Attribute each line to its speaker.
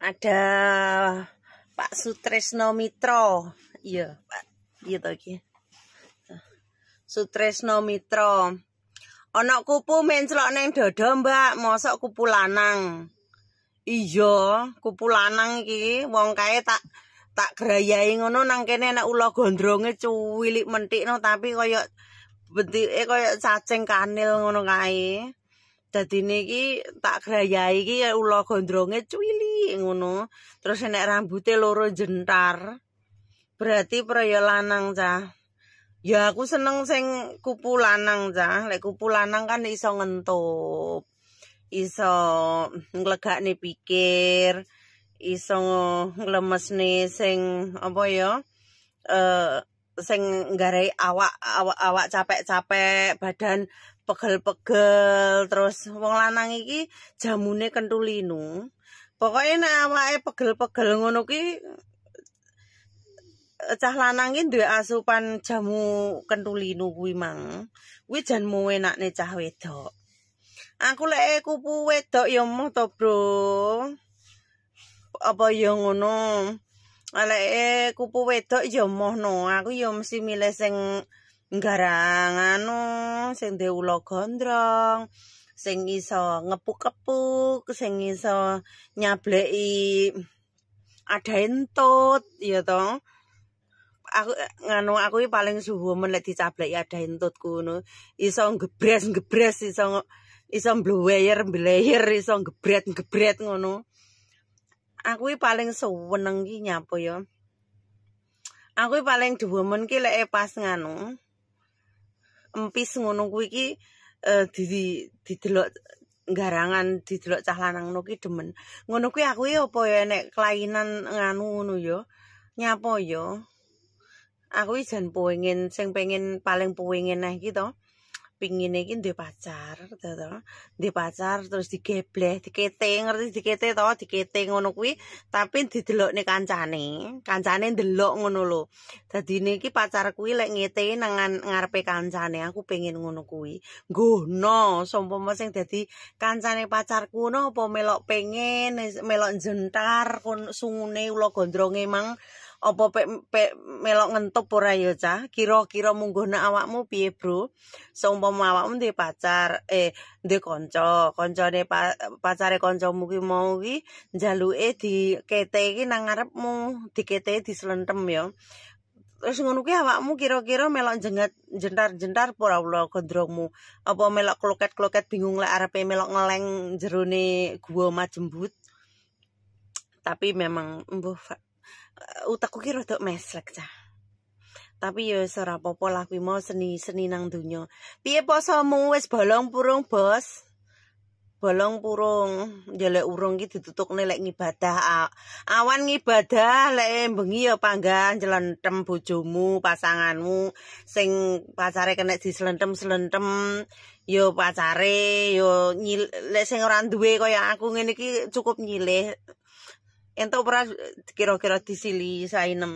Speaker 1: ada Pak Sutresno Mitro iya Pak gitu iki Sutresno Mitro ana kupu menclok ning dada Mbak mosok kupu lanang iya kupu lanang iki wong kae tak tak grayahi ngono nang kene enak ula gondronge cuwilik mentikno tapi kaya bentike koyo cacing kanil ngono kae dadi iki tak grayahi iki ula gondronge cuwili ngono terus enek rambuté loro jentar berarti praya lanang cah ya aku seneng sing kupu lanang cah lek kupu lanang kan iso ngentup iso nglegakne pikir iso nglemesne sing apa ya eh sing nggarai awak awak capek capek badan pegel pegel terus wong lanang iki jamune kentulinu pokoknya nek awake pegel pegel ngono ki cah lanang iki duwe asupan jamu kentulinu kuwi mang kuwi jan mu cah wedok aku lek kupu wedok ya mau bro apa ya ngono Aleke eh, kupu wedok ya mohno aku ya mesti milih sing garangan sing dhewe ula gondrong sing iso ngepuk-kepuk sing iso nyableki ada entut ya to aku nganu aku iki paling suhu men lek dicableki ada entut kuno iso ngebres ngebres iso iso mbleyer mbleyer iso ngebret ngebret ngono aku paling seweneng ki nyapo ya. Aku paling duwemen ki lek pas nganu. Empis ngono kuwi ki eh, di didelok garangan didelok cah lanang ngono ki demen. Ngono kuwi aku ya apa ya nek kelainan nganu ngono ya. Nyapo ya. Aku jan pengen sing pengen paling pengen nek iki gitu. to. pingin iki ndek pacar to pacar terus digebleh dikete ngerti dikete to dikete ngono kuwi tapi didelokne kancane kancane ndelok ngono lho dadine iki pacar kuwi lek ngete nang ngarepe kancane aku pengin ngono kuwi nggono sumpama sing dadi kancane pacarku ngono apa melok pengen, melok jentar sungune ula gondronge mang Opo pe, pe melok ngentup ora ya cah kira-kira mungguhna awakmu piye bro seumpama awakmu duwe pacar eh duwe kanca kancane pa, pacare kancamu ki mau ki njaluke dikete iki nang ngarepmu dikete dislentem ya terus ngono kuwi awakmu kira-kira melok jengat jentar-jentar pura Allah gondrongmu apa melok kloket-kloket bingung lek arepe melok ngeleng jerone gua majembut tapi memang mbuh utakku ki rada meslek cah. Tapi ya wis ora apa-apa lah kuwi mau seni-seni nang dunya. Piye posomu wis bolong purung, Bos? bolong purung jelek urung ki ditutuk nelek ngibadah awan ngibadah lek bengi ya panggan jelentem bojomu pasanganmu sing pacare kena diselentem selentem yo pacare yo nyil, lek sing ora duwe kaya aku ngene cukup nyilih Ento ora kira-kira disili enam.